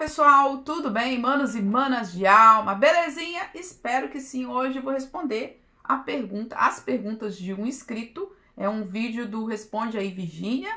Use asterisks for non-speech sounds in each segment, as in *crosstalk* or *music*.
pessoal, tudo bem? Manos e manas de alma, belezinha? Espero que sim. Hoje eu vou responder a pergunta, as perguntas de um inscrito. É um vídeo do Responde aí Virgínia,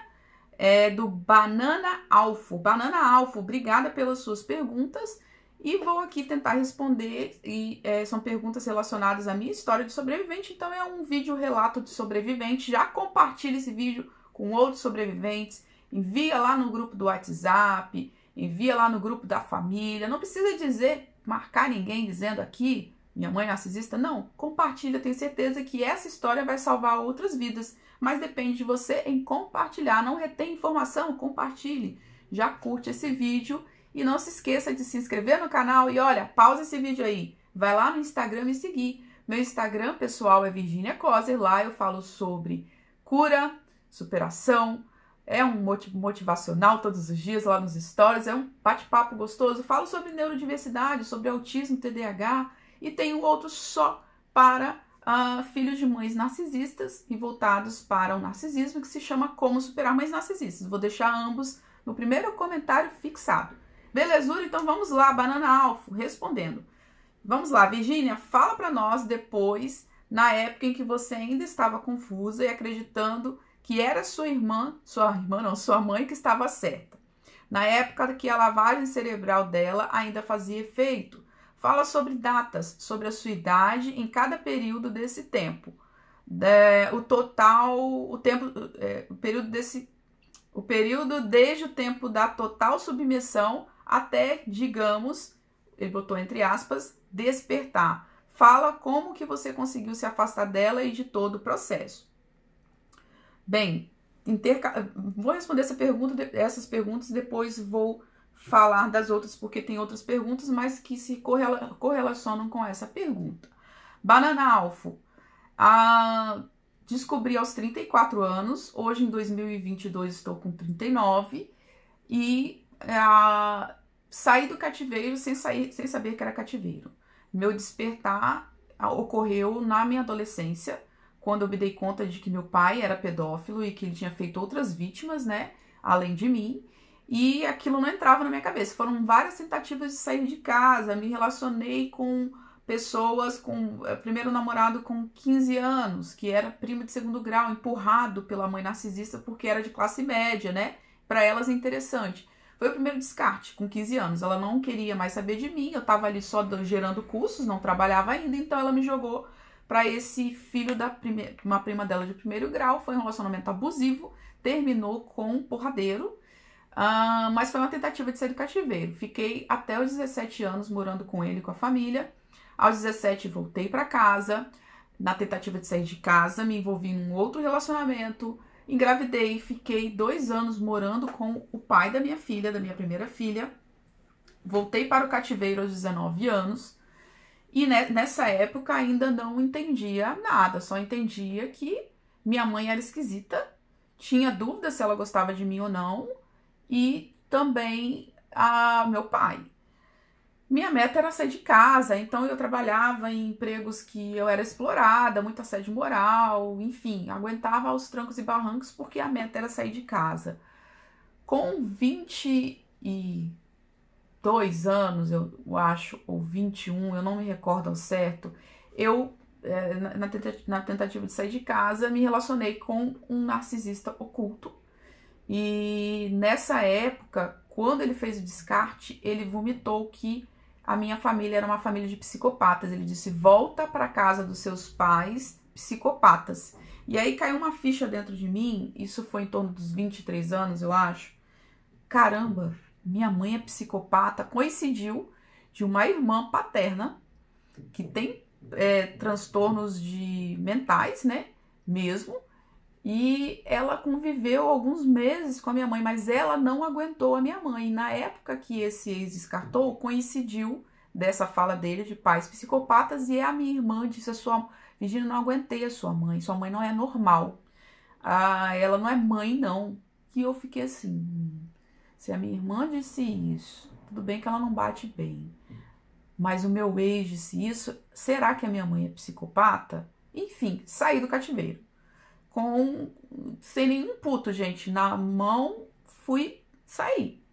é do Banana Alfo. Banana Alfo, obrigada pelas suas perguntas e vou aqui tentar responder. E é, são perguntas relacionadas à minha história de sobrevivente, então é um vídeo relato de sobrevivente. Já compartilhe esse vídeo com outros sobreviventes, envia lá no grupo do WhatsApp envia lá no grupo da família. Não precisa dizer, marcar ninguém dizendo aqui, minha mãe é narcisista. Não, compartilha, tenho certeza que essa história vai salvar outras vidas. Mas depende de você em compartilhar. Não retém informação, compartilhe. Já curte esse vídeo e não se esqueça de se inscrever no canal. E olha, pausa esse vídeo aí. Vai lá no Instagram me seguir. Meu Instagram pessoal é Virginia Coser. Lá eu falo sobre cura, superação, é um motivacional todos os dias lá nos stories, é um bate-papo gostoso. Falo sobre neurodiversidade, sobre autismo, TDAH e tem um outro só para uh, filhos de mães narcisistas e voltados para o narcisismo que se chama Como Superar Mães Narcisistas. Vou deixar ambos no primeiro comentário fixado. Belezura? Então vamos lá, Banana Alfo, respondendo. Vamos lá, Virgínia, fala para nós depois, na época em que você ainda estava confusa e acreditando que era sua irmã, sua irmã não, sua mãe que estava certa. Na época que a lavagem cerebral dela ainda fazia efeito. Fala sobre datas, sobre a sua idade em cada período desse tempo. É, o total, o tempo, é, o período desse, o período desde o tempo da total submissão até, digamos, ele botou entre aspas, despertar. Fala como que você conseguiu se afastar dela e de todo o processo. Bem, interca... vou responder essa pergunta, essas perguntas depois vou falar das outras, porque tem outras perguntas, mas que se correla... correlacionam com essa pergunta. Banana Alfo. Ah, descobri aos 34 anos, hoje em 2022 estou com 39 e a... Ah, saí do cativeiro sem, sair, sem saber que era cativeiro. Meu despertar ah, ocorreu na minha adolescência, quando eu me dei conta de que meu pai era pedófilo e que ele tinha feito outras vítimas, né, além de mim, e aquilo não entrava na minha cabeça. Foram várias tentativas de sair de casa, me relacionei com pessoas com eh, primeiro namorado com 15 anos, que era primo de segundo grau, empurrado pela mãe narcisista porque era de classe média, né? Para elas é interessante. Foi o primeiro descarte, com 15 anos. Ela não queria mais saber de mim, eu estava ali só gerando cursos, não trabalhava ainda, então ela me jogou para esse filho da uma prima dela de primeiro grau. Foi um relacionamento abusivo, terminou com um porradeiro, uh, mas foi uma tentativa de ser do cativeiro. Fiquei até os 17 anos morando com ele e com a família. Aos 17 voltei para casa. Na tentativa de sair de casa, me envolvi em um outro relacionamento. Engravidei, fiquei dois anos morando com o pai da minha filha, da minha primeira filha. Voltei para o cativeiro aos 19 anos. E ne nessa época ainda não entendia nada, só entendia que minha mãe era esquisita, tinha dúvida se ela gostava de mim ou não, e também a meu pai. Minha meta era sair de casa, então eu trabalhava em empregos que eu era explorada, muito assédio moral, enfim, aguentava os trancos e barrancos porque a meta era sair de casa. Com 20 e 22 anos, eu acho, ou 21, eu não me recordo ao certo, eu, é, na tentativa de sair de casa, me relacionei com um narcisista oculto. E nessa época, quando ele fez o descarte, ele vomitou que a minha família era uma família de psicopatas. Ele disse: volta para casa dos seus pais, psicopatas. E aí caiu uma ficha dentro de mim, isso foi em torno dos 23 anos, eu acho. Caramba, minha mãe é psicopata, coincidiu de uma irmã paterna que tem é, transtornos de mentais, né? Mesmo. E ela conviveu alguns meses com a minha mãe, mas ela não aguentou a minha mãe. na época que esse ex descartou, coincidiu dessa fala dele de pais psicopatas e é a minha irmã disse a sua Virginia, não aguentei a sua mãe, sua mãe não é normal. Ah, ela não é mãe não. E eu fiquei assim, hum, se a minha irmã disse isso, tudo bem que ela não bate bem, mas o meu ex disse isso, será que a minha mãe é psicopata? Enfim, saí do cativeiro. Com sem nenhum puto, gente, na mão, fui sair.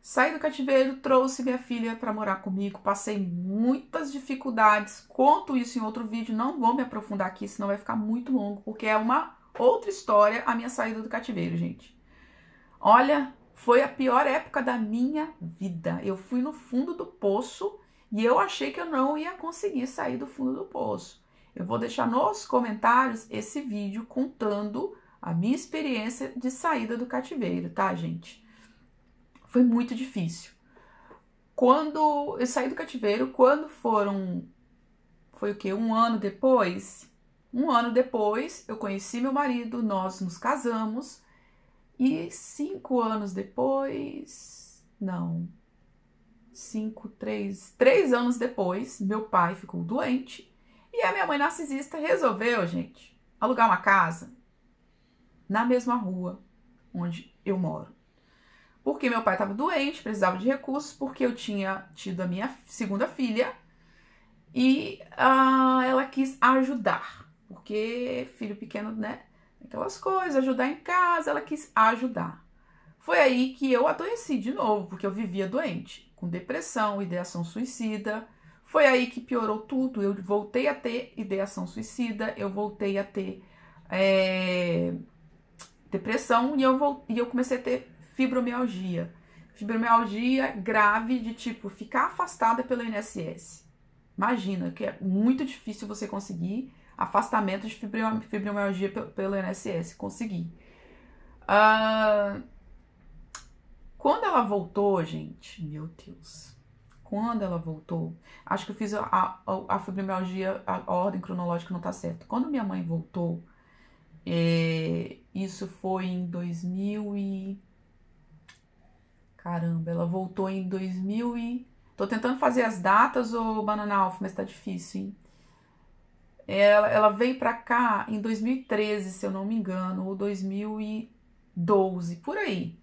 Saí do cativeiro, trouxe minha filha para morar comigo, passei muitas dificuldades. Conto isso em outro vídeo, não vou me aprofundar aqui, senão vai ficar muito longo, porque é uma outra história a minha saída do cativeiro, gente. Olha, foi a pior época da minha vida. Eu fui no fundo do poço e eu achei que eu não ia conseguir sair do fundo do poço. Eu vou deixar nos comentários esse vídeo contando a minha experiência de saída do cativeiro, tá, gente? Foi muito difícil. Quando eu saí do cativeiro, quando foram. Foi o quê? Um ano depois? Um ano depois, eu conheci meu marido, nós nos casamos e cinco anos depois. Não. Cinco, três. Três anos depois, meu pai ficou doente e a minha mãe narcisista resolveu, gente, alugar uma casa na mesma rua onde eu moro. Porque meu pai estava doente, precisava de recursos, porque eu tinha tido a minha segunda filha e uh, ela quis ajudar. Porque filho pequeno, né? aquelas coisas, ajudar em casa, ela quis ajudar. Foi aí que eu adoeci de novo, porque eu vivia doente, com depressão, ideação suicida. Foi aí que piorou tudo. Eu voltei a ter ideação suicida, eu voltei a ter é, depressão e eu, e eu comecei a ter fibromialgia. Fibromialgia grave de tipo ficar afastada pelo INSS. Imagina que é muito difícil você conseguir afastamento de fibromialgia pelo NSS. Consegui. Uh, quando ela voltou, gente, meu Deus. Quando ela voltou, acho que eu fiz a, a, a fibromialgia, a, a ordem cronológica não tá certa. Quando minha mãe voltou, é, isso foi em 2000 e... Caramba, ela voltou em 2000 e... Tô tentando fazer as datas, ô Banana Alpha, mas tá difícil, hein? Ela, ela veio para cá em 2013, se eu não me engano, ou 2012, por aí.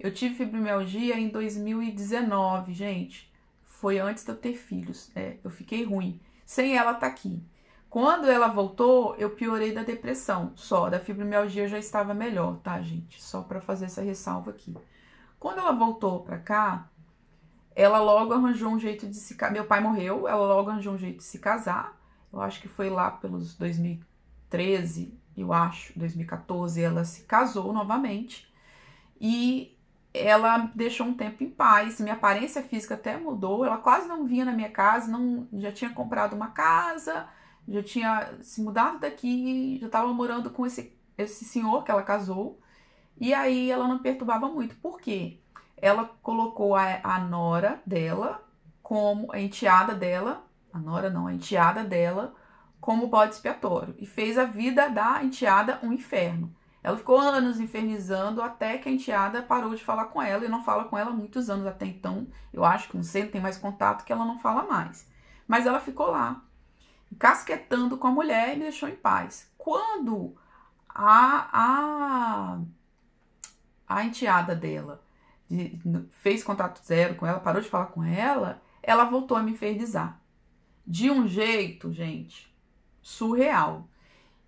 Eu tive fibromialgia em 2019, gente. Foi antes de eu ter filhos, é, Eu fiquei ruim. Sem ela tá aqui. Quando ela voltou, eu piorei da depressão, só. Da fibromialgia eu já estava melhor, tá, gente? Só para fazer essa ressalva aqui. Quando ela voltou para cá, ela logo arranjou um jeito de se casar. Meu pai morreu, ela logo arranjou um jeito de se casar eu acho que foi lá pelos 2013, eu acho, 2014, ela se casou novamente e ela deixou um tempo em paz. Minha aparência física até mudou, ela quase não vinha na minha casa, não já tinha comprado uma casa, já tinha se mudado daqui, já estava morando com esse, esse senhor que ela casou. E aí ela não perturbava muito, por quê? Ela colocou a, a nora dela como a enteada dela a nora não, a enteada dela, como bode expiatório e fez a vida da enteada um inferno. Ela ficou anos infernizando até que a enteada parou de falar com ela e não fala com ela há muitos anos até então. Eu acho que não sei, não tem mais contato que ela não fala mais. Mas ela ficou lá, casquetando com a mulher e me deixou em paz. Quando a, a, a enteada dela fez contato zero com ela, parou de falar com ela, ela voltou a me infernizar de um jeito, gente, surreal.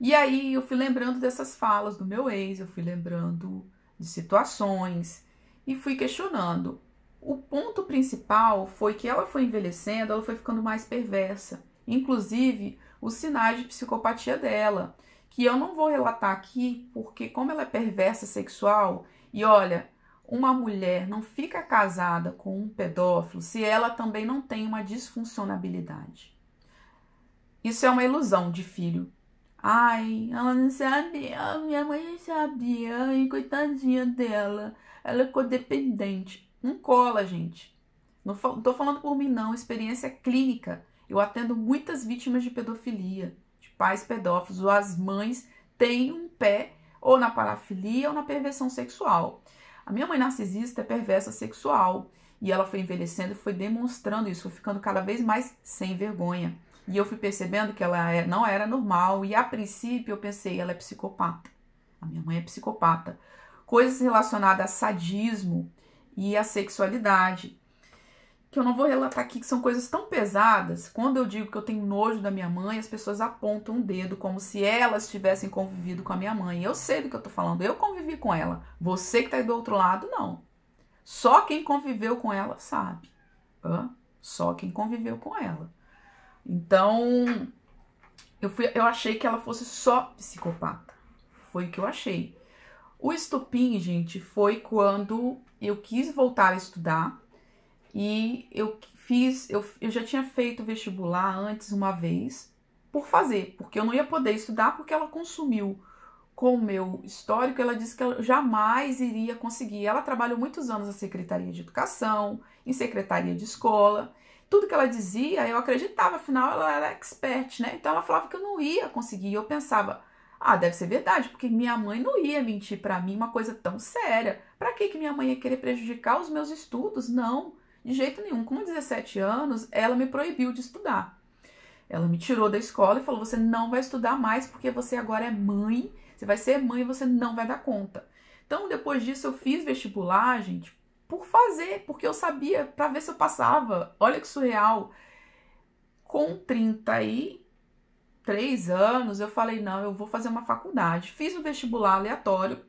E aí eu fui lembrando dessas falas do meu ex, eu fui lembrando de situações e fui questionando. O ponto principal foi que ela foi envelhecendo, ela foi ficando mais perversa, inclusive os sinais de psicopatia dela, que eu não vou relatar aqui, porque como ela é perversa sexual, e olha, uma mulher não fica casada com um pedófilo se ela também não tem uma disfuncionabilidade. Isso é uma ilusão de filho. Ai, ela não sabia, minha mãe não sabia, e coitadinha dela, ela é codependente. Não cola, gente. Não tô falando por mim, não, experiência clínica. Eu atendo muitas vítimas de pedofilia, de pais pedófilos, ou as mães têm um pé ou na parafilia ou na perversão sexual. A minha mãe narcisista é perversa sexual e ela foi envelhecendo e foi demonstrando isso, ficando cada vez mais sem vergonha. E eu fui percebendo que ela é, não era normal e a princípio eu pensei, ela é psicopata. A minha mãe é psicopata. Coisas relacionadas a sadismo e a sexualidade que eu não vou relatar aqui, que são coisas tão pesadas. Quando eu digo que eu tenho nojo da minha mãe, as pessoas apontam o um dedo como se elas tivessem convivido com a minha mãe. Eu sei do que eu tô falando, eu convivi com ela. Você que tá aí do outro lado, não. Só quem conviveu com ela sabe. Hã? Só quem conviveu com ela. Então, eu, fui, eu achei que ela fosse só psicopata. Foi o que eu achei. O estupim, gente, foi quando eu quis voltar a estudar e eu fiz, eu, eu já tinha feito vestibular antes uma vez, por fazer, porque eu não ia poder estudar porque ela consumiu com o meu histórico, ela disse que ela jamais iria conseguir. Ela trabalhou muitos anos na Secretaria de Educação, em Secretaria de Escola. Tudo que ela dizia, eu acreditava, afinal ela era expert, né? Então ela falava que eu não ia conseguir. E eu pensava, ah, deve ser verdade, porque minha mãe não ia mentir para mim uma coisa tão séria. Para que que minha mãe ia querer prejudicar os meus estudos? Não. De jeito nenhum. Com 17 anos, ela me proibiu de estudar. Ela me tirou da escola e falou: você não vai estudar mais porque você agora é mãe, você vai ser mãe e você não vai dar conta. Então, depois disso, eu fiz vestibular, gente, por fazer, porque eu sabia, para ver se eu passava. Olha que surreal. Com 33 anos, eu falei: não, eu vou fazer uma faculdade. Fiz um vestibular aleatório.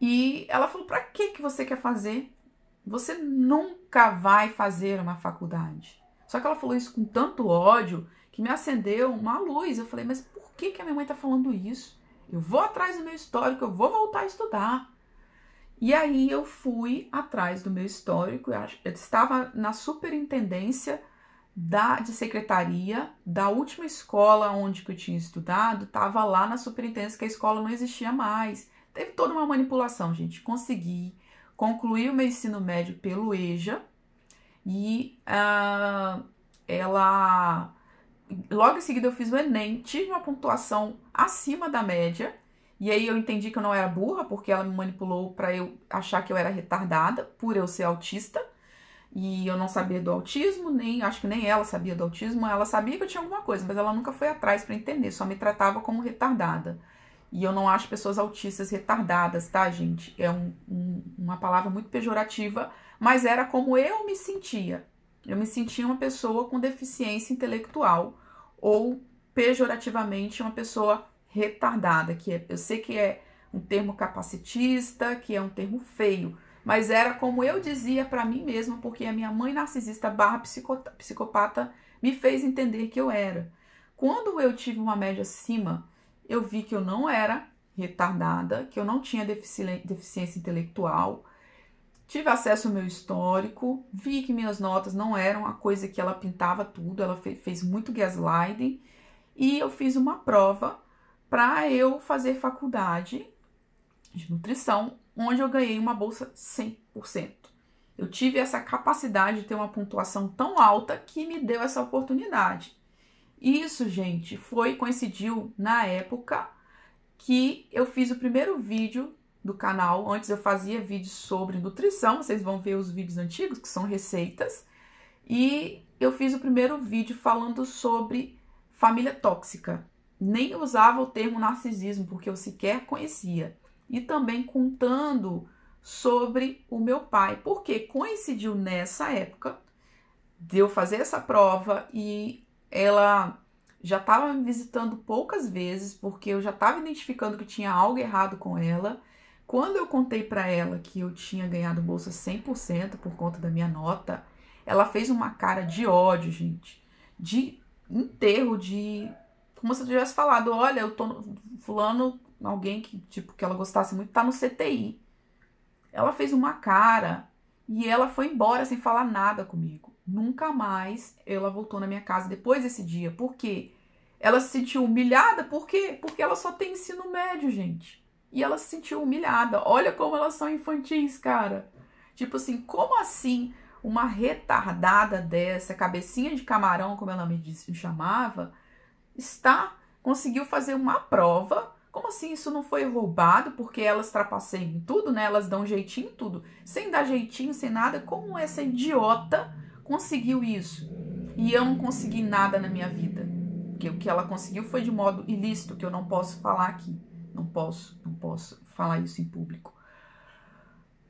E ela falou: pra que, que você quer fazer? Você nunca vai fazer uma faculdade. Só que ela falou isso com tanto ódio que me acendeu uma luz. Eu falei, mas por que, que a minha mãe está falando isso? Eu vou atrás do meu histórico, eu vou voltar a estudar. E aí eu fui atrás do meu histórico, eu estava na superintendência da, de secretaria da última escola onde que eu tinha estudado, estava lá na superintendência que a escola não existia mais. Teve toda uma manipulação, gente. Consegui concluí o meu ensino médio pelo EJA e uh, ela. Logo em seguida eu fiz o Enem, tive uma pontuação acima da média, e aí eu entendi que eu não era burra, porque ela me manipulou para eu achar que eu era retardada, por eu ser autista. E eu não sabia do autismo, nem acho que nem ela sabia do autismo. Ela sabia que eu tinha alguma coisa, mas ela nunca foi atrás para entender, só me tratava como retardada. E eu não acho pessoas autistas retardadas, tá, gente? É um, um, uma palavra muito pejorativa, mas era como eu me sentia. Eu me sentia uma pessoa com deficiência intelectual ou pejorativamente uma pessoa retardada, que é, eu sei que é um termo capacitista, que é um termo feio, mas era como eu dizia para mim mesma, porque a minha mãe narcisista barra psicopata me fez entender que eu era. Quando eu tive uma média acima eu vi que eu não era retardada, que eu não tinha deficiência intelectual, tive acesso ao meu histórico, vi que minhas notas não eram a coisa que ela pintava tudo, ela fez muito gaslighting, e eu fiz uma prova para eu fazer faculdade de nutrição, onde eu ganhei uma bolsa 100%. Eu tive essa capacidade de ter uma pontuação tão alta que me deu essa oportunidade. Isso, gente, foi coincidiu na época que eu fiz o primeiro vídeo do canal. Antes eu fazia vídeos sobre nutrição, vocês vão ver os vídeos antigos, que são receitas. E eu fiz o primeiro vídeo falando sobre família tóxica. Nem usava o termo narcisismo, porque eu sequer conhecia. E também contando sobre o meu pai, porque coincidiu nessa época de eu fazer essa prova e ela já estava me visitando poucas vezes, porque eu já estava identificando que tinha algo errado com ela. Quando eu contei para ela que eu tinha ganhado bolsa 100% por conta da minha nota, ela fez uma cara de ódio, gente, de enterro, de como se eu tivesse falado, olha, eu tô fulano, alguém que tipo que ela gostasse muito tá no CTI. Ela fez uma cara e ela foi embora sem falar nada comigo. Nunca mais ela voltou na minha casa depois desse dia. Por quê? Ela se sentiu humilhada, por quê? Porque ela só tem ensino médio, gente. E ela se sentiu humilhada. Olha como elas são infantis, cara. Tipo assim, como assim uma retardada dessa, cabecinha de camarão, como ela me, disse, me chamava, está conseguiu fazer uma prova. Como assim isso não foi roubado? Porque elas trapaceiam em tudo, né? Elas dão jeitinho em tudo. Sem dar jeitinho, sem nada, como essa idiota conseguiu isso e eu não consegui nada na minha vida. Porque o que ela conseguiu foi de modo ilícito, que eu não posso falar aqui. Não posso, não posso falar isso em público.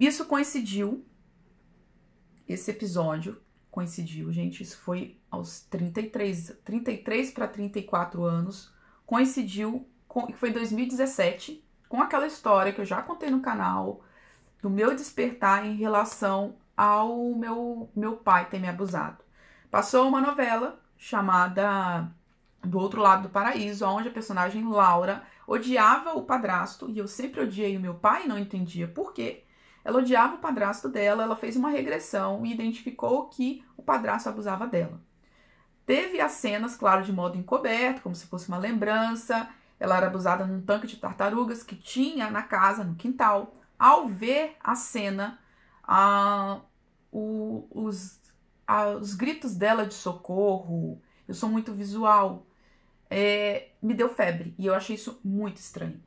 Isso coincidiu, esse episódio coincidiu, gente. Isso foi aos 33, 33 para 34 anos. Coincidiu, com, foi em 2017, com aquela história que eu já contei no canal, do meu despertar em relação ao meu, meu pai ter me abusado. Passou uma novela chamada Do Outro Lado do Paraíso, onde a personagem Laura odiava o padrasto, e eu sempre odiei o meu pai e não entendia por quê. Ela odiava o padrasto dela, ela fez uma regressão e identificou que o padrasto abusava dela. Teve as cenas, claro, de modo encoberto, como se fosse uma lembrança. Ela era abusada num tanque de tartarugas que tinha na casa, no quintal. Ao ver a cena, a, o, os, a, os gritos dela de socorro, eu sou muito visual, é, me deu febre. E eu achei isso muito estranho.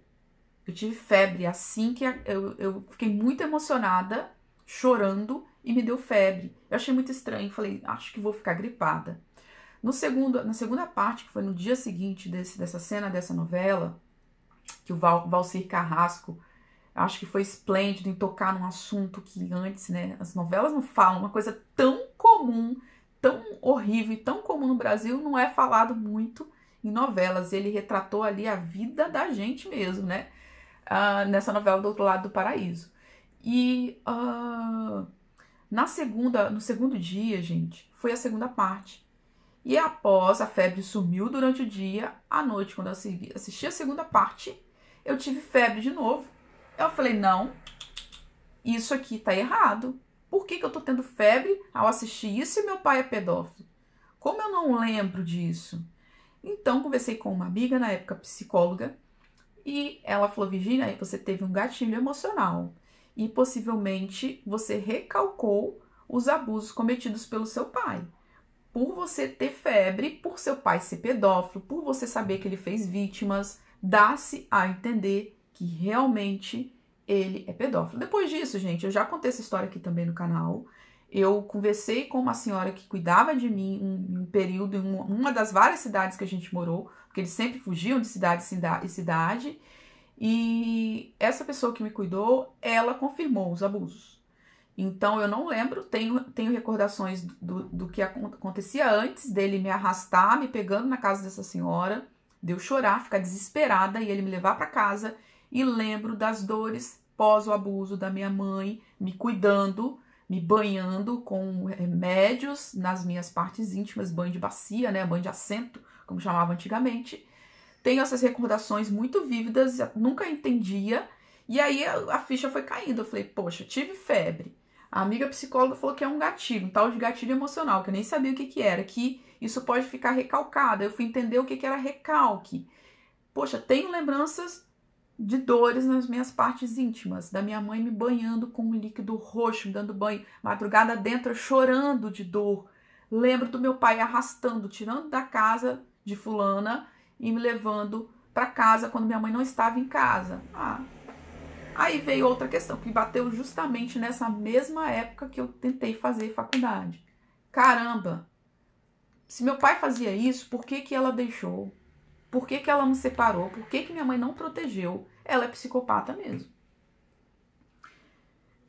Eu tive febre assim que eu, eu fiquei muito emocionada, chorando, e me deu febre. Eu achei muito estranho. Falei, acho que vou ficar gripada. No segundo, na segunda parte, que foi no dia seguinte desse, dessa cena dessa novela, que o Val, Valcir Carrasco acho que foi esplêndido em tocar num assunto que antes, né, as novelas não falam, uma coisa tão comum, tão horrível e tão comum no Brasil, não é falado muito em novelas. Ele retratou ali a vida da gente mesmo, né, uh, nessa novela do Outro Lado do Paraíso. E uh, na segunda, no segundo dia, gente, foi a segunda parte. E após a febre sumiu durante o dia, à noite, quando eu assisti a segunda parte, eu tive febre de novo eu falei, não, isso aqui tá errado. Por que, que eu tô tendo febre ao assistir isso e meu pai é pedófilo? Como eu não lembro disso? Então, conversei com uma amiga, na época psicóloga, e ela falou: Virginia, você teve um gatilho emocional e possivelmente você recalcou os abusos cometidos pelo seu pai. Por você ter febre, por seu pai ser pedófilo, por você saber que ele fez vítimas, dá-se a entender que realmente ele é pedófilo. Depois disso, gente, eu já contei essa história aqui também no canal. Eu conversei com uma senhora que cuidava de mim um, um período em uma, uma das várias cidades que a gente morou, porque eles sempre fugiam de cidade e cidade. E essa pessoa que me cuidou, ela confirmou os abusos. Então eu não lembro, tenho, tenho recordações do, do que acontecia antes dele me arrastar, me pegando na casa dessa senhora, de eu chorar, ficar desesperada e ele me levar para casa e lembro das dores pós o abuso da minha mãe, me cuidando, me banhando com remédios nas minhas partes íntimas, banho de bacia, né, banho de assento, como chamava antigamente. Tenho essas recordações muito vívidas, nunca entendia. E aí a ficha foi caindo. Eu falei, poxa, tive febre. A amiga psicóloga falou que é um gatilho, um tal de gatilho emocional, que eu nem sabia o que, que era, que isso pode ficar recalcado. Eu fui entender o que, que era recalque. Poxa, tenho lembranças de dores nas minhas partes íntimas, da minha mãe me banhando com um líquido roxo, me dando banho, madrugada dentro, chorando de dor. Lembro do meu pai arrastando, tirando da casa de fulana e me levando para casa quando minha mãe não estava em casa. Ah. Aí veio outra questão que bateu justamente nessa mesma época que eu tentei fazer faculdade. Caramba. Se meu pai fazia isso, por que que ela deixou? Por que, que ela me separou? Por que, que minha mãe não protegeu? Ela é psicopata mesmo.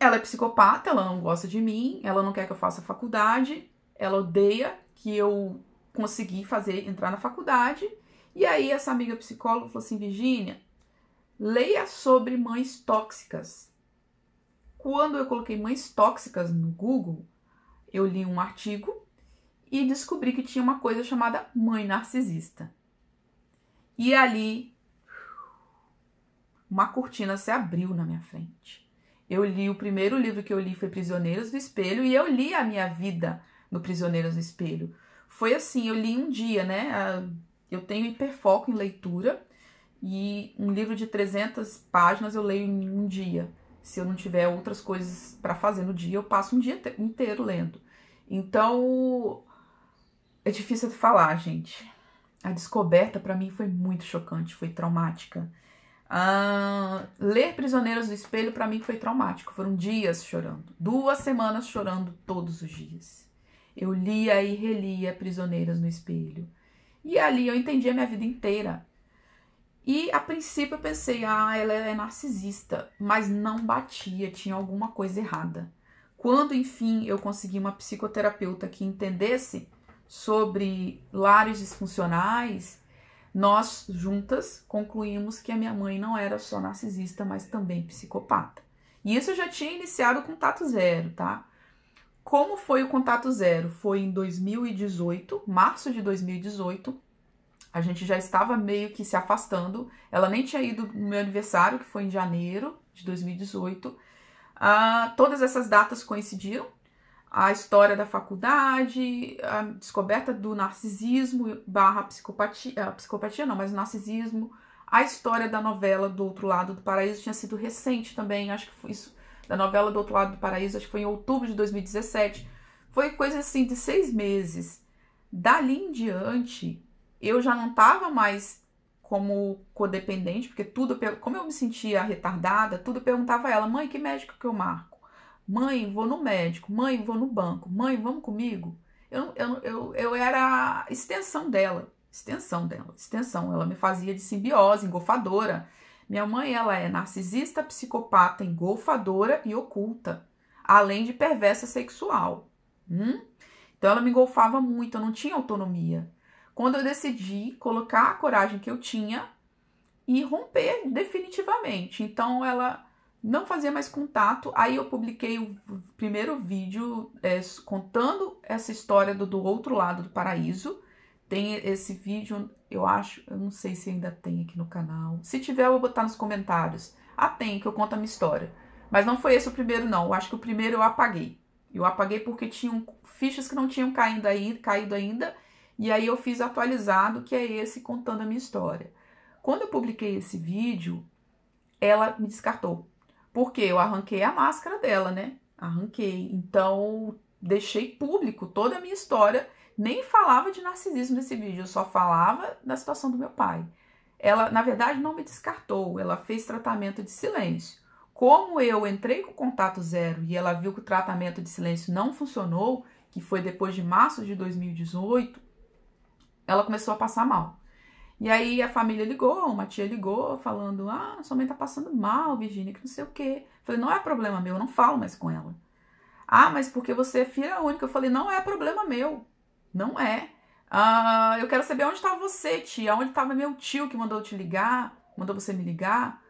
Ela é psicopata, ela não gosta de mim, ela não quer que eu faça faculdade, ela odeia que eu consegui fazer entrar na faculdade. E aí essa amiga psicóloga falou assim, Virginia, leia sobre mães tóxicas. Quando eu coloquei mães tóxicas no Google, eu li um artigo e descobri que tinha uma coisa chamada mãe narcisista. E ali, uma cortina se abriu na minha frente. Eu li o primeiro livro que eu li foi Prisioneiros do Espelho e eu li a minha vida no Prisioneiros do Espelho. Foi assim, eu li um dia, né? Ah, eu tenho hiperfoco em leitura e um livro de 300 páginas eu leio em um dia. Se eu não tiver outras coisas para fazer no dia, eu passo um dia inteiro lendo. Então, é difícil de falar, gente. A descoberta para mim foi muito chocante, foi traumática. Ah, ler Prisioneiros do Espelho para mim foi traumático. Foram dias chorando, duas semanas chorando todos os dias. Eu lia e relia Prisioneiros no Espelho. E ali eu entendi a minha vida inteira. E a princípio eu pensei, ah, ela é narcisista, mas não batia, tinha alguma coisa errada. Quando enfim eu consegui uma psicoterapeuta que entendesse sobre lares disfuncionais, nós juntas concluímos que a minha mãe não era só narcisista, mas também psicopata. E isso eu já tinha iniciado o contato zero, tá? Como foi o contato zero? Foi em 2018, março de 2018. A gente já estava meio que se afastando. Ela nem tinha ido no meu aniversário, que foi em janeiro de 2018. Uh, ah, todas essas datas coincidiram a história da faculdade, a descoberta do narcisismo barra psicopatia, ah, psicopatia não, mas o narcisismo, a história da novela do Outro Lado do Paraíso tinha sido recente também, acho que foi isso, da novela do Outro Lado do Paraíso, acho que foi em outubro de 2017, foi coisa assim de seis meses. Dali em diante, eu já não estava mais como codependente, porque tudo, como eu me sentia retardada, tudo eu perguntava a ela, mãe, que médico que eu marco? Mãe, vou no médico. Mãe, vou no banco. Mãe, vamos comigo. Eu, eu, eu, eu era a extensão dela. Extensão dela. Extensão. Ela me fazia de simbiose, engolfadora. Minha mãe, ela é narcisista, psicopata, engolfadora e oculta. Além de perversa sexual. Hum? Então, ela me engolfava muito. Eu não tinha autonomia. Quando eu decidi colocar a coragem que eu tinha e romper definitivamente. Então, ela não fazia mais contato. Aí eu publiquei o primeiro vídeo é, contando essa história do, do outro lado do paraíso. Tem esse vídeo, eu acho, eu não sei se ainda tem aqui no canal. Se tiver, eu vou botar nos comentários. Ah, tem, que eu conto a minha história. Mas não foi esse o primeiro, não. Eu acho que o primeiro eu apaguei. Eu apaguei porque tinham fichas que não tinham caído ainda. E aí eu fiz atualizado, que é esse contando a minha história. Quando eu publiquei esse vídeo, ela me descartou. Porque eu arranquei a máscara dela, né? Arranquei. Então, deixei público toda a minha história. Nem falava de narcisismo nesse vídeo, eu só falava da situação do meu pai. Ela, na verdade, não me descartou, ela fez tratamento de silêncio. Como eu entrei com contato zero e ela viu que o tratamento de silêncio não funcionou, que foi depois de março de 2018, ela começou a passar mal. E aí a família ligou, uma tia ligou, falando: Ah, sua mãe tá passando mal, Virginia, que não sei o quê. falei: Não é problema meu, eu não falo mais com ela. Ah, mas porque você é filha única. Eu falei: Não é problema meu. Não é. Ah, eu quero saber onde estava tá você, tia. Onde estava meu tio que mandou te ligar, mandou você me ligar?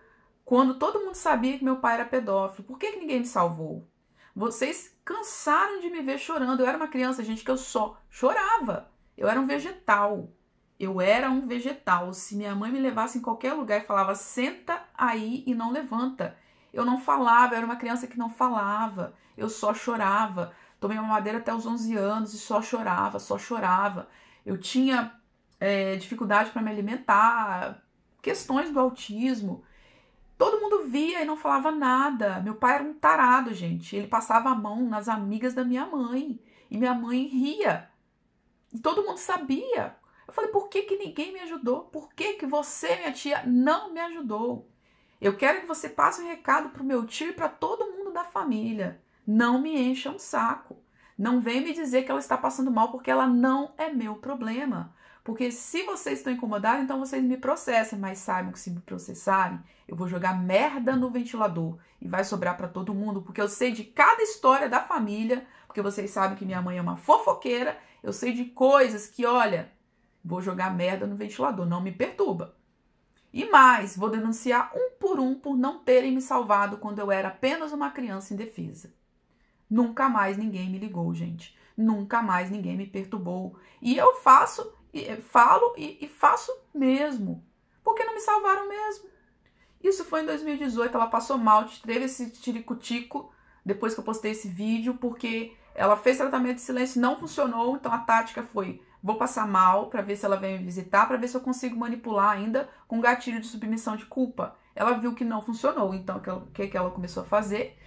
Quando todo mundo sabia que meu pai era pedófilo, por que, que ninguém me salvou? Vocês cansaram de me ver chorando. Eu era uma criança, gente, que eu só chorava. Eu era um vegetal. Eu era um vegetal. Se minha mãe me levasse em qualquer lugar e falava, senta aí e não levanta. Eu não falava, eu era uma criança que não falava. Eu só chorava. Tomei uma madeira até os 11 anos e só chorava, só chorava. Eu tinha é, dificuldade para me alimentar, questões do autismo. Todo mundo via e não falava nada. Meu pai era um tarado, gente. Ele passava a mão nas amigas da minha mãe. E minha mãe ria. E todo mundo sabia. Eu falei, por que, que ninguém me ajudou? Por que, que você, minha tia, não me ajudou? Eu quero que você passe o um recado para o meu tio e para todo mundo da família. Não me encha um saco. Não vem me dizer que ela está passando mal, porque ela não é meu problema. Porque se vocês estão incomodados, então vocês me processem, mas saibam que se me processarem, eu vou jogar merda no ventilador e vai sobrar para todo mundo, porque eu sei de cada história da família, porque vocês sabem que minha mãe é uma fofoqueira, eu sei de coisas que, olha, Vou jogar merda no ventilador, não me perturba. E mais, vou denunciar um por um por não terem me salvado quando eu era apenas uma criança indefesa. Nunca mais ninguém me ligou, gente. Nunca mais ninguém me perturbou. E eu faço, e, eh, falo e, e faço mesmo. Porque não me salvaram mesmo. Isso foi em 2018. Ela passou mal, teve esse tiricutico depois que eu postei esse vídeo, porque ela fez tratamento de silêncio, não funcionou. Então a tática foi vou passar mal para ver se ela vem me visitar, para ver se eu consigo manipular ainda com gatilho de submissão de culpa. Ela viu que não funcionou, então o que, que ela começou a fazer?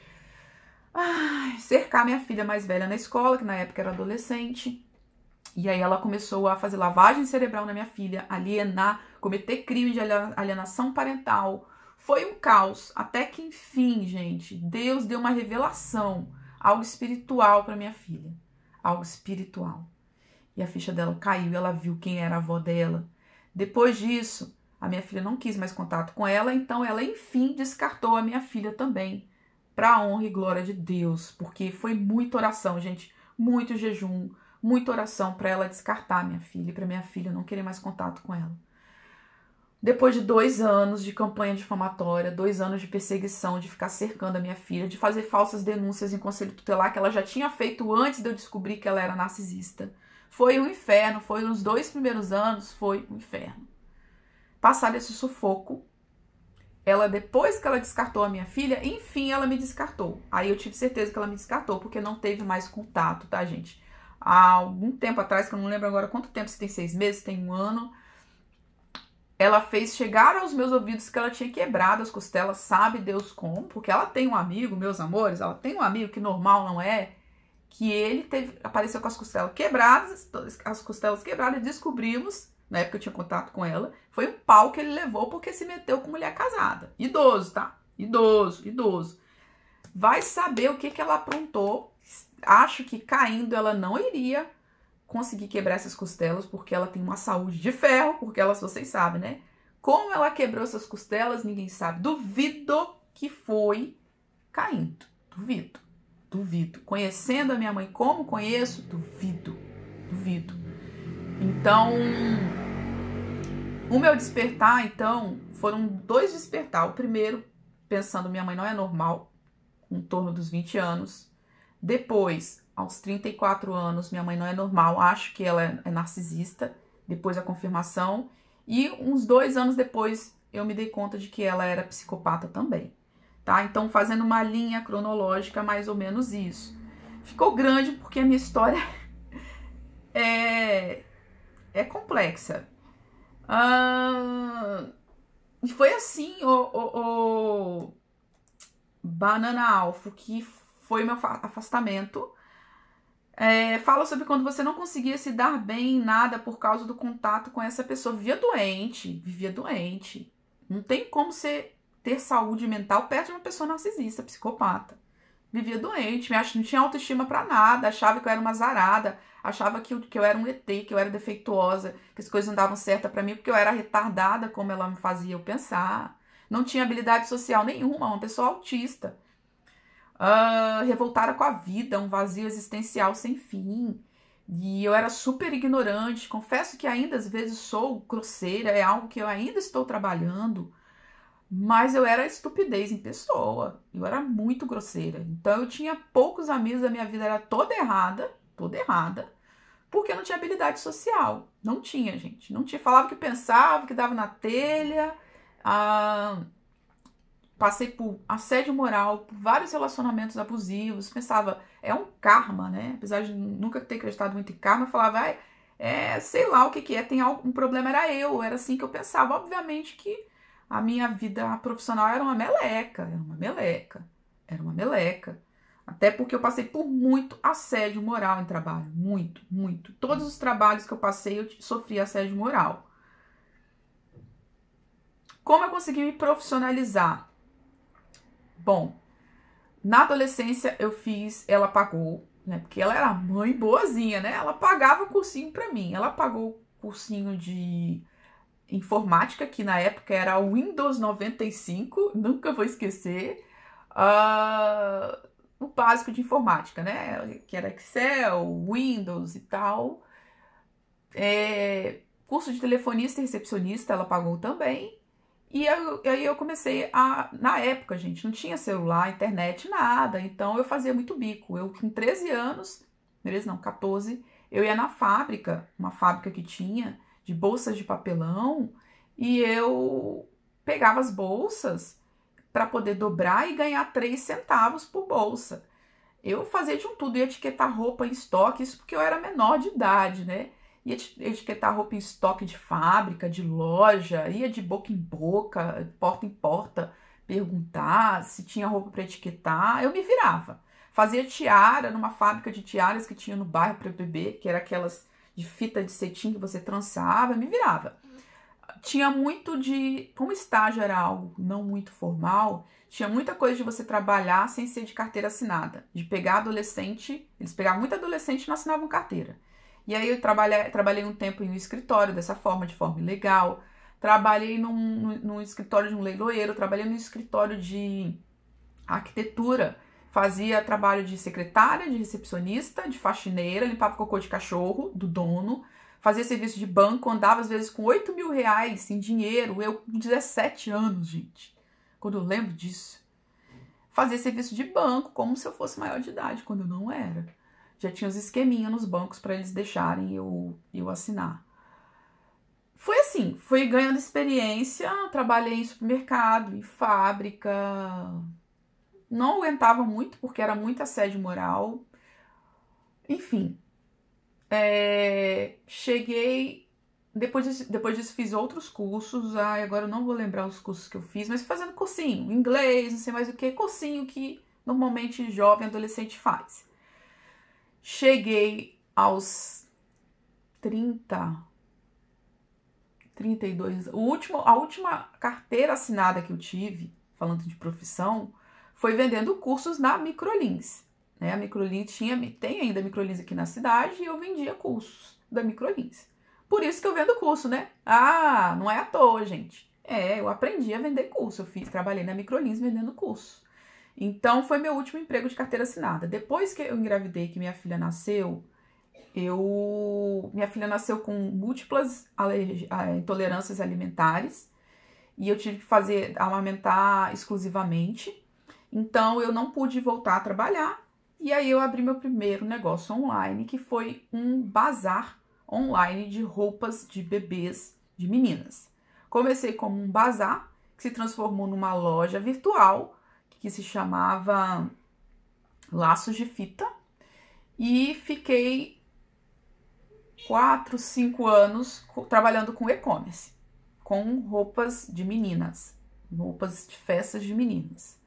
Ai, cercar minha filha mais velha na escola, que na época era adolescente. E aí ela começou a fazer lavagem cerebral na minha filha, alienar, cometer crime de alienação parental. Foi um caos, até que enfim, gente, Deus deu uma revelação, algo espiritual para minha filha, algo espiritual a ficha dela caiu e ela viu quem era a avó dela. Depois disso, a minha filha não quis mais contato com ela, então ela enfim descartou a minha filha também, para a honra e glória de Deus, porque foi muita oração, gente, muito jejum, muita oração para ela descartar a minha filha e para minha filha não querer mais contato com ela. Depois de dois anos de campanha difamatória, dois anos de perseguição, de ficar cercando a minha filha, de fazer falsas denúncias em conselho tutelar que ela já tinha feito antes de eu descobrir que ela era narcisista, foi um inferno, foi nos dois primeiros anos, foi um inferno. Passar esse sufoco, ela depois que ela descartou a minha filha, enfim, ela me descartou. Aí eu tive certeza que ela me descartou, porque não teve mais contato, tá, gente? Há algum tempo atrás, que eu não lembro agora quanto tempo, se tem seis meses, tem um ano, ela fez chegar aos meus ouvidos que ela tinha quebrado as costelas, sabe Deus como, porque ela tem um amigo, meus amores, ela tem um amigo que normal não é, que ele teve, apareceu com as costelas quebradas, as costelas quebradas, e descobrimos, na época eu tinha contato com ela, foi um pau que ele levou porque se meteu com mulher casada. Idoso, tá? Idoso, idoso. Vai saber o que, que ela aprontou. Acho que caindo ela não iria conseguir quebrar essas costelas, porque ela tem uma saúde de ferro, porque elas vocês sabem, né? Como ela quebrou essas costelas, ninguém sabe. Duvido que foi caindo. Duvido. Duvido. Conhecendo a minha mãe como conheço, duvido. Duvido. Então, o meu despertar, então, foram dois despertar. O primeiro, pensando minha mãe não é normal, em torno dos 20 anos. Depois, aos 34 anos, minha mãe não é normal, acho que ela é, é narcisista. Depois a confirmação. E uns dois anos depois, eu me dei conta de que ela era psicopata também tá? Então, fazendo uma linha cronológica, mais ou menos isso. Ficou grande porque a minha história *laughs* é, é complexa. Ah, foi assim o, o, o Banana Alfo, que foi meu afastamento. É, fala sobre quando você não conseguia se dar bem em nada por causa do contato com essa pessoa. Vivia doente, vivia doente. Não tem como ser ter saúde mental perto de uma pessoa narcisista, psicopata. Vivia doente, me ach... não tinha autoestima para nada, achava que eu era uma zarada, achava que eu, que eu era um ET, que eu era defeituosa, que as coisas não davam certo para mim porque eu era retardada, como ela me fazia eu pensar. Não tinha habilidade social nenhuma, uma pessoa autista. Uh, revoltada com a vida, um vazio existencial sem fim. E eu era super ignorante. Confesso que ainda às vezes sou grosseira, é algo que eu ainda estou trabalhando. Mas eu era estupidez em pessoa. Eu era muito grosseira. Então eu tinha poucos amigos, a minha vida era toda errada, toda errada, porque eu não tinha habilidade social. Não tinha, gente. Não tinha. Falava que pensava, que dava na telha. Ah, passei por assédio moral, por vários relacionamentos abusivos. Pensava, é um karma, né? Apesar de nunca ter acreditado muito em karma, falava, ah, é, sei lá o que, que é, tem algum problema, era eu, era assim que eu pensava. Obviamente que a minha vida profissional era uma meleca, era uma meleca, era uma meleca. Até porque eu passei por muito assédio moral em trabalho, muito, muito. Todos os trabalhos que eu passei, eu sofri assédio moral. Como eu consegui me profissionalizar? Bom, na adolescência eu fiz, ela pagou, né? Porque ela era mãe boazinha, né? Ela pagava o cursinho para mim. Ela pagou o cursinho de informática, que na época era o Windows 95, *laughs* nunca vou esquecer. Uh, o básico de informática, né? Que era Excel, Windows e tal. É, curso de telefonista e recepcionista ela pagou também. E eu, aí eu comecei a. Na época, gente, não tinha celular, internet, nada. Então eu fazia muito bico. Eu, com 13 anos, beleza? Não, 14, eu ia na fábrica, uma fábrica que tinha, de bolsas de papelão e eu pegava as bolsas para poder dobrar e ganhar 3 centavos por bolsa. Eu fazia de um tudo, ia etiquetar roupa em estoque, isso porque eu era menor de idade, né? Ia etiquetar roupa em estoque de fábrica, de loja, ia de boca em boca, porta em porta, perguntar se tinha roupa para etiquetar. Eu me virava. Fazia tiara numa fábrica de tiaras que tinha no bairro para beber, que era aquelas de fita de cetim que você trançava, me virava. Tinha muito de. Como estágio era algo não muito formal, tinha muita coisa de você trabalhar sem ser de carteira assinada. De pegar adolescente, eles pegavam muito adolescente e não assinavam carteira. E aí eu trabalhei, trabalhei um tempo em um escritório dessa forma, de forma ilegal. Trabalhei num, num escritório de um leiloeiro, trabalhei num escritório de arquitetura Fazia trabalho de secretária, de recepcionista, de faxineira, limpava cocô de cachorro do dono, fazia serviço de banco, andava às vezes com 8 mil reais em dinheiro, eu com 17 anos, gente. Quando eu lembro disso. Fazia serviço de banco como se eu fosse maior de idade, quando eu não era. Já tinha os esqueminhos nos bancos para eles deixarem eu, eu assinar. Foi assim, fui ganhando experiência, trabalhei em supermercado, em fábrica, não aguentava muito, porque era muita sede moral. Enfim, é, cheguei. Depois disso, depois disso, fiz outros cursos. Ai, agora eu não vou lembrar os cursos que eu fiz, mas fazendo cursinho, inglês, não sei mais o que, cursinho que normalmente jovem adolescente faz. Cheguei aos 30, 32, o último, a última carteira assinada que eu tive, falando de profissão, foi vendendo cursos na Microlins. Né? A Microlins tinha, tem ainda Microlins aqui na cidade e eu vendia cursos da Microlins. Por isso que eu vendo curso, né? Ah, não é à toa, gente. É, eu aprendi a vender curso. Eu fiz, trabalhei na Microlins vendendo curso. Então foi meu último emprego de carteira assinada. Depois que eu engravidei, que minha filha nasceu, eu minha filha nasceu com múltiplas ah, intolerâncias alimentares e eu tive que fazer amamentar exclusivamente. Então eu não pude voltar a trabalhar e aí eu abri meu primeiro negócio online, que foi um bazar online de roupas de bebês de meninas. Comecei como um bazar que se transformou numa loja virtual que se chamava Laços de Fita e fiquei quatro, cinco anos trabalhando com e-commerce, com roupas de meninas, roupas de festas de meninas.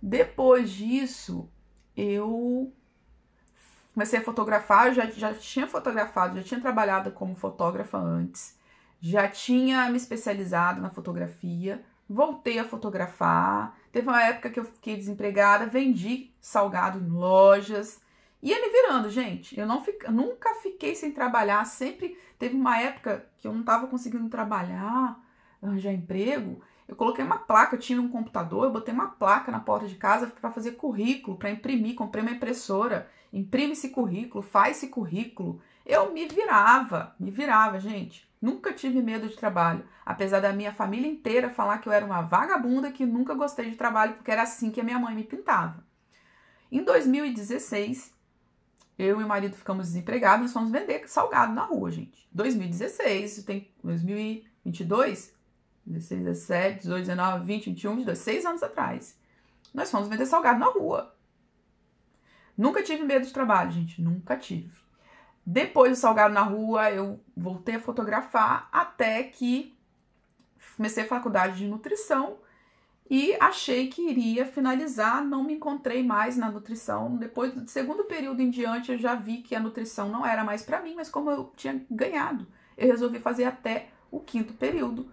Depois disso, eu comecei a fotografar, eu já, já tinha fotografado, já tinha trabalhado como fotógrafa antes, já tinha me especializado na fotografia, voltei a fotografar. Teve uma época que eu fiquei desempregada, vendi salgado em lojas. E me virando, gente. Eu não fico, nunca fiquei sem trabalhar. Sempre teve uma época que eu não estava conseguindo trabalhar, arranjar emprego. Eu coloquei uma placa, eu tinha um computador, eu botei uma placa na porta de casa para fazer currículo, para imprimir, comprei uma impressora, imprime esse currículo, faz esse currículo. Eu me virava, me virava, gente. Nunca tive medo de trabalho, apesar da minha família inteira falar que eu era uma vagabunda que nunca gostei de trabalho, porque era assim que a minha mãe me pintava. Em 2016, eu e o marido ficamos desempregados, nós fomos vender salgado na rua, gente. 2016, tem 2022, 16, 17, 18, 19, 20, 21, 22, anos atrás. Nós fomos vender salgado na rua. Nunca tive medo de trabalho, gente, nunca tive. Depois do salgado na rua, eu voltei a fotografar até que comecei a faculdade de nutrição e achei que iria finalizar, não me encontrei mais na nutrição. Depois do segundo período em diante, eu já vi que a nutrição não era mais para mim, mas como eu tinha ganhado, eu resolvi fazer até o quinto período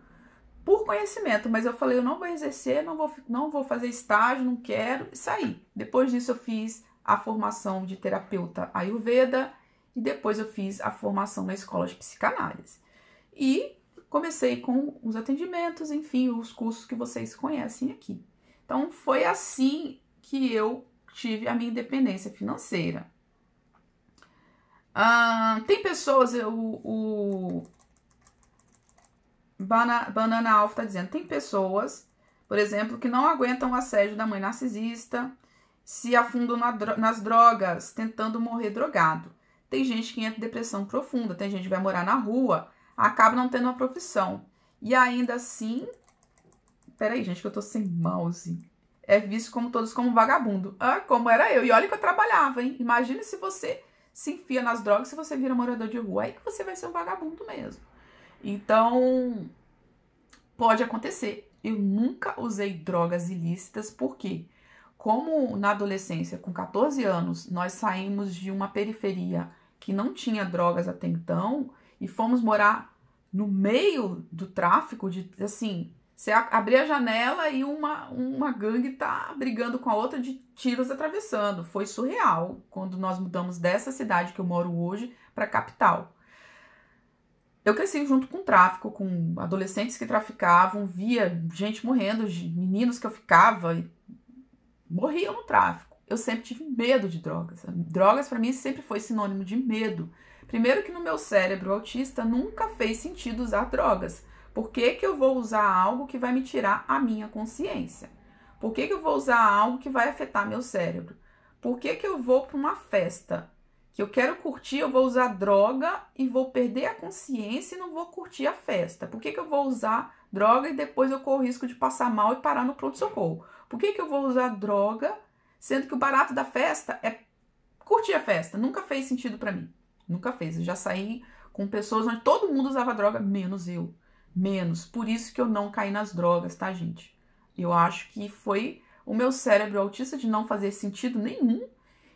por conhecimento, mas eu falei, eu não vou exercer, não vou, não vou fazer estágio, não quero, e saí. Depois disso eu fiz a formação de terapeuta Ayurveda e depois eu fiz a formação na escola de psicanálise. E comecei com os atendimentos, enfim, os cursos que vocês conhecem aqui. Então foi assim que eu tive a minha independência financeira. Ah, tem pessoas, eu, o Banana Alfa está dizendo: tem pessoas, por exemplo, que não aguentam o assédio da mãe narcisista, se afundam na, nas drogas, tentando morrer drogado. Tem gente que entra em depressão profunda, tem gente que vai morar na rua, acaba não tendo uma profissão. E ainda assim. Peraí, gente, que eu tô sem mouse. É visto como todos como vagabundo. Ah, como era eu. E olha que eu trabalhava, hein? Imagina se você se enfia nas drogas, se você vira morador de rua, aí que você vai ser um vagabundo mesmo. Então, pode acontecer. Eu nunca usei drogas ilícitas porque, como na adolescência, com 14 anos, nós saímos de uma periferia que não tinha drogas até então e fomos morar no meio do tráfico de assim, você abrir a janela e uma, uma gangue tá brigando com a outra de tiros atravessando. Foi surreal quando nós mudamos dessa cidade que eu moro hoje para a capital. Eu cresci junto com tráfico, com adolescentes que traficavam, via gente morrendo, meninos que eu ficava e morriam no tráfico. Eu sempre tive medo de drogas. Drogas para mim sempre foi sinônimo de medo. Primeiro que no meu cérebro autista nunca fez sentido usar drogas. Por que, que eu vou usar algo que vai me tirar a minha consciência? Por que, que eu vou usar algo que vai afetar meu cérebro? Por que, que eu vou para uma festa que eu quero curtir, eu vou usar droga e vou perder a consciência e não vou curtir a festa. Por que, que eu vou usar droga e depois eu corro o risco de passar mal e parar no pronto-socorro? Por que, que eu vou usar droga, sendo que o barato da festa é curtir a festa? Nunca fez sentido para mim. Nunca fez. Eu já saí com pessoas onde todo mundo usava droga, menos eu. Menos. Por isso que eu não caí nas drogas, tá, gente? Eu acho que foi o meu cérebro autista de não fazer sentido nenhum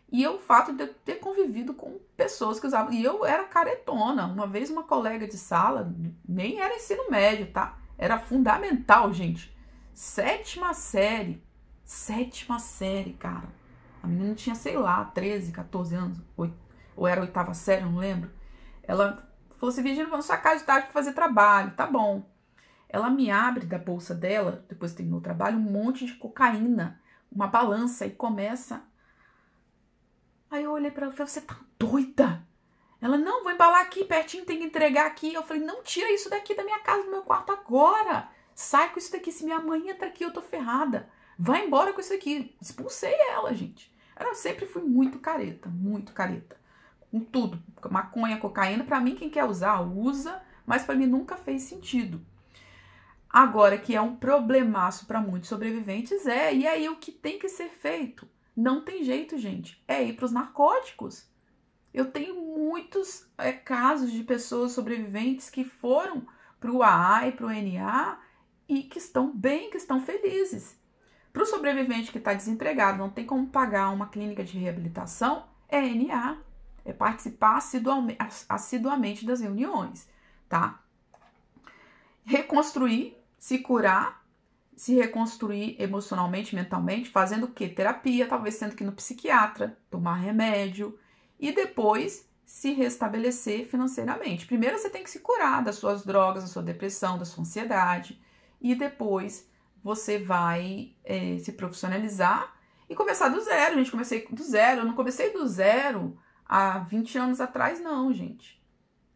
e o é fato de eu ter convivido com pessoas que usavam. E eu era caretona. Uma vez, uma colega de sala, nem era ensino médio, tá? Era fundamental, gente. Sétima série. Sétima série, cara. A menina tinha, sei lá, 13, 14 anos. Ou era oitava série, não lembro. Ela falou assim: Virgínia, vamos sacar de tarde pra fazer trabalho. Tá bom. Ela me abre da bolsa dela, depois terminou o trabalho, um monte de cocaína, uma balança e começa Aí eu olhei para ela e falei, você tá doida? Ela, não, vou embalar aqui pertinho, tem que entregar aqui. Eu falei, não tira isso daqui da minha casa, do meu quarto agora. Sai com isso daqui, se minha mãe entra aqui, eu tô ferrada. Vai embora com isso aqui. Expulsei ela, gente. Eu sempre fui muito careta, muito careta. Com tudo, maconha, cocaína, para mim quem quer usar, usa, mas para mim nunca fez sentido. Agora que é um problemaço para muitos sobreviventes é, e aí o que tem que ser feito? Não tem jeito, gente. É ir para os narcóticos. Eu tenho muitos é, casos de pessoas sobreviventes que foram para o AA e para o NA e que estão bem, que estão felizes. Para o sobrevivente que está desempregado, não tem como pagar uma clínica de reabilitação, é NA. É participar assiduamente das reuniões, tá? Reconstruir, se curar se reconstruir emocionalmente, mentalmente, fazendo o quê? Terapia, talvez sendo que no psiquiatra, tomar remédio e depois se restabelecer financeiramente. Primeiro você tem que se curar das suas drogas, da sua depressão, da sua ansiedade e depois você vai é, se profissionalizar e começar do zero. A gente comecei do zero, eu não comecei do zero há 20 anos atrás, não, gente.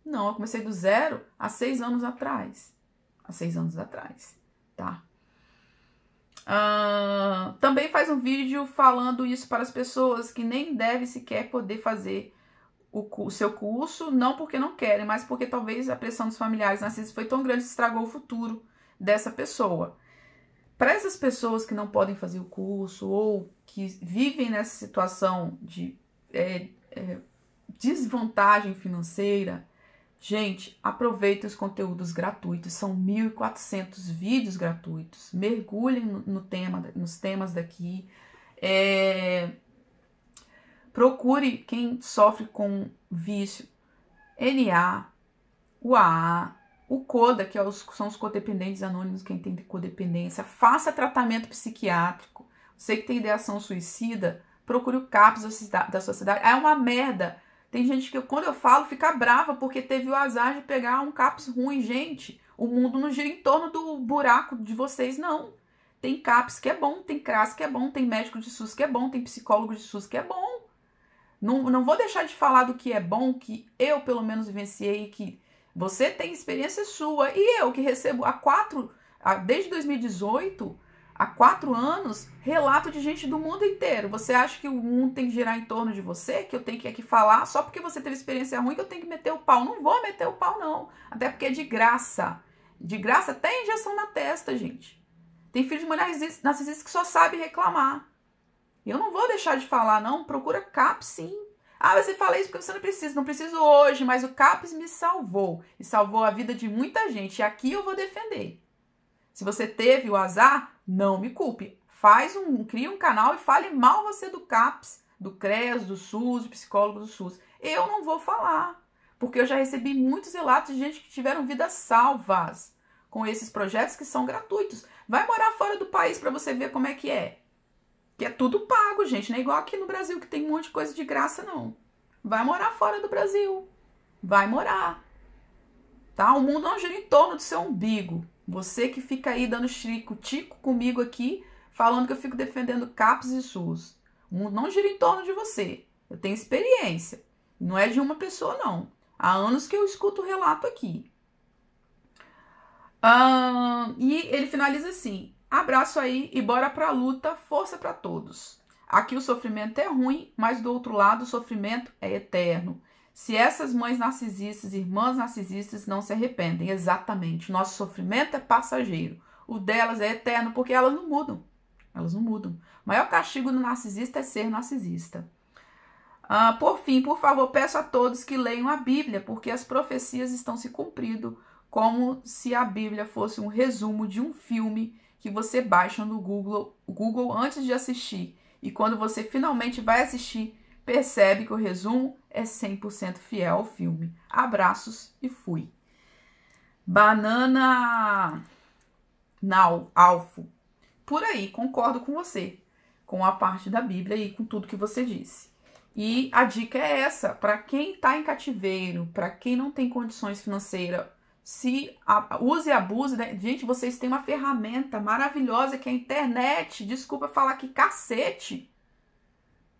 Não, eu comecei do zero há seis anos atrás. Há seis anos atrás, tá? Uh, também faz um vídeo falando isso para as pessoas que nem deve sequer poder fazer o, o, seu curso, não porque não querem, mas porque talvez a pressão dos familiares narcisistas foi tão grande que estragou o futuro dessa pessoa. Para essas pessoas que não podem fazer o curso ou que vivem nessa situação de é, é, desvantagem financeira, Gente, aproveitem os conteúdos gratuitos, são 1.400 vídeos gratuitos. Mergulhem no, no tema, nos temas daqui. É, procure quem sofre com vício, NA, o AA, o CODA, que é são os codependentes anônimos, quem tem codependência. Faça tratamento psiquiátrico. Você que tem ideação suicida, procure o CAPS da sociedade. é uma merda tem gente que, quando eu falo, fica brava porque teve o azar de pegar um CAPS ruim. Gente, o mundo não gira em torno do buraco de vocês, não. Tem CAPS que é bom, tem CRAS que é bom, tem médico de SUS que é bom, tem psicólogo de SUS que é bom. Não, não vou deixar de falar do que é bom, que eu pelo menos vivenciei, que você tem experiência sua. E eu que recebo há quatro, desde 2018, há quatro anos relato de gente do mundo inteiro. Você acha que o mundo tem que girar em torno de você? Que eu tenho que aqui falar só porque você teve experiência ruim que eu tenho que meter o pau? Não vou meter o pau, não. Até porque é de graça. De graça até injeção na testa, gente. Tem filho de mulheres narcisistas que só sabe reclamar. Eu não vou deixar de falar, não. Procura CAP, sim. Ah, mas você fala isso porque você não precisa. Não preciso hoje, mas o CAPS me salvou. E salvou a vida de muita gente. E aqui eu vou defender. Se você teve o azar, não me culpe. Faz um, cria um canal e fale mal você do CAPS, do CRES, do SUS, do psicólogo do SUS. Eu não vou falar, porque eu já recebi muitos relatos de gente que tiveram vidas salvas com esses projetos que são gratuitos. Vai morar fora do país para você ver como é que é. Que é tudo pago, gente, não é igual aqui no Brasil que tem um monte de coisa de graça não. Vai morar fora do Brasil. Vai morar. Tá? O mundo não gira em torno do seu umbigo. Você que fica aí dando chico-tico comigo aqui, falando que eu fico defendendo CAPS e SUS. O mundo não gira em torno de você. Eu tenho experiência. Não é de uma pessoa, não. Há anos que eu escuto o relato aqui. Um, e ele finaliza assim: abraço aí e bora pra luta, força para todos. Aqui o sofrimento é ruim, mas do outro lado o sofrimento é eterno se essas mães narcisistas, irmãs narcisistas não se arrependem. Exatamente. Nosso sofrimento é passageiro. O delas é eterno, porque elas não mudam. Elas não mudam. O maior castigo do narcisista é ser narcisista. Ah, por fim, por favor, peço a todos que leiam a Bíblia, porque as profecias estão se cumprindo, como se a Bíblia fosse um resumo de um filme que você baixa no Google, Google antes de assistir. E quando você finalmente vai assistir, Percebe que o resumo é 100% fiel ao filme. Abraços e fui. Banana Nau, Alfo. Por aí, concordo com você, com a parte da Bíblia e com tudo que você disse. E a dica é essa: para quem está em cativeiro, para quem não tem condições financeiras, se a, use e abuse. Né? Gente, vocês têm uma ferramenta maravilhosa que é a internet. Desculpa falar que cacete.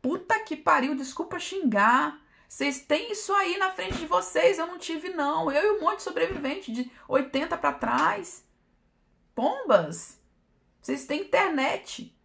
Puta que pariu, desculpa xingar. Vocês têm isso aí na frente de vocês, eu não tive não. Eu e um monte de sobrevivente de 80 para trás. Pombas. Vocês têm internet.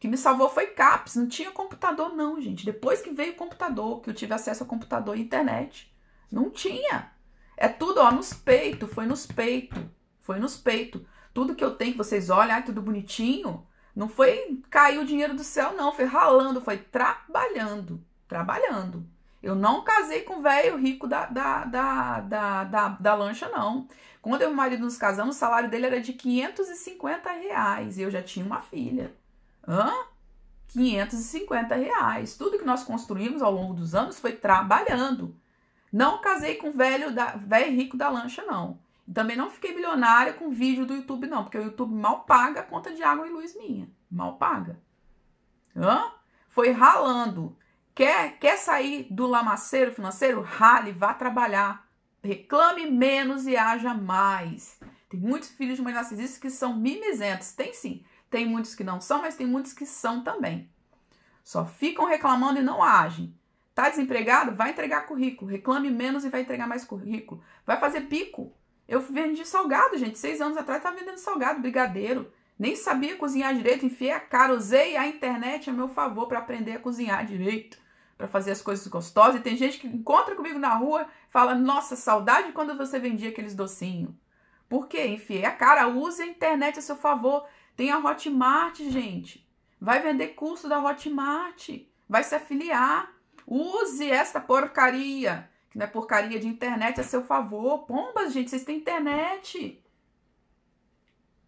que me salvou foi CAPS, não tinha computador não, gente. Depois que veio o computador, que eu tive acesso ao computador e internet, não tinha. É tudo, ó, nos peitos, foi nos peitos, foi nos peitos. Tudo que eu tenho, que vocês olham, ai, tudo bonitinho, não foi caiu o dinheiro do céu, não. Foi ralando, foi trabalhando. Trabalhando. Eu não casei com o velho rico da, da, da, da, da, da, lancha, não. Quando eu e o marido nos casamos, o salário dele era de 550 reais. E eu já tinha uma filha. Hã? 550 reais. Tudo que nós construímos ao longo dos anos foi trabalhando. Não casei com o velho, da, velho rico da lancha, não. Também não fiquei milionária com vídeo do YouTube, não, porque o YouTube mal paga a conta de água e luz minha. Mal paga. Hã? Foi ralando. Quer, quer sair do lamaceiro financeiro? Rale, vá trabalhar. Reclame menos e haja mais. Tem muitos filhos de mãe narcisista que são mimizentos. Tem sim. Tem muitos que não são, mas tem muitos que são também. Só ficam reclamando e não agem. Tá desempregado? Vai entregar currículo. Reclame menos e vai entregar mais currículo. Vai fazer pico. Eu vendi salgado, gente. Seis anos atrás estava vendendo salgado, brigadeiro. Nem sabia cozinhar direito, enfiei a cara, usei a internet a meu favor para aprender a cozinhar direito, para fazer as coisas gostosas. E tem gente que encontra comigo na rua, fala: "Nossa, saudade quando você vendia aqueles docinhos". Por quê? Enfiei a cara, use a internet a seu favor. Tem a Hotmart, gente. Vai vender curso da Hotmart, vai se afiliar. Use esta porcaria. Não é porcaria de internet a é seu favor. Pombas, gente, vocês têm internet.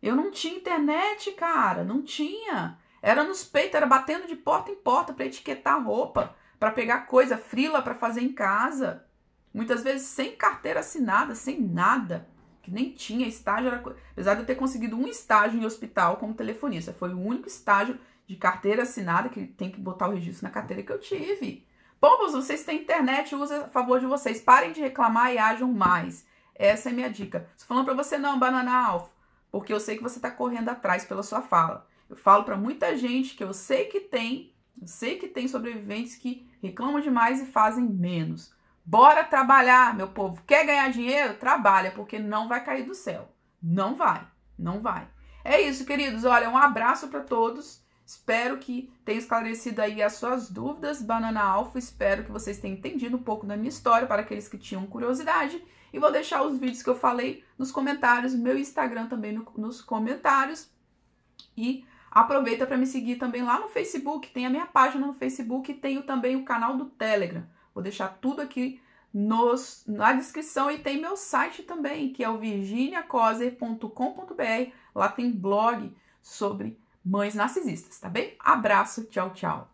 Eu não tinha internet, cara, não tinha. Era nos peitos, era batendo de porta em porta para etiquetar roupa, para pegar coisa frila para fazer em casa. Muitas vezes sem carteira assinada, sem nada, que nem tinha estágio, era... apesar de eu ter conseguido um estágio em hospital como telefonista, foi o único estágio de carteira assinada que tem que botar o registro na carteira que eu tive. Pombos, vocês têm internet, usa a favor de vocês. Parem de reclamar e ajam mais. Essa é minha dica. Estou falando para você não, banana alfa, porque eu sei que você está correndo atrás pela sua fala. Eu falo para muita gente que eu sei que tem, eu sei que tem sobreviventes que reclamam demais e fazem menos. Bora trabalhar, meu povo. Quer ganhar dinheiro? Trabalha, porque não vai cair do céu. Não vai, não vai. É isso, queridos. Olha, um abraço para todos. Espero que tenha esclarecido aí as suas dúvidas, Banana Alfa. Espero que vocês tenham entendido um pouco da minha história, para aqueles que tinham curiosidade. E vou deixar os vídeos que eu falei nos comentários, meu Instagram também no, nos comentários. E aproveita para me seguir também lá no Facebook, tem a minha página no Facebook e tenho também o canal do Telegram. Vou deixar tudo aqui nos, na descrição e tem meu site também, que é o virginiacoser.com.br. Lá tem blog sobre mães narcisistas, tá bem? Abraço, tchau, tchau.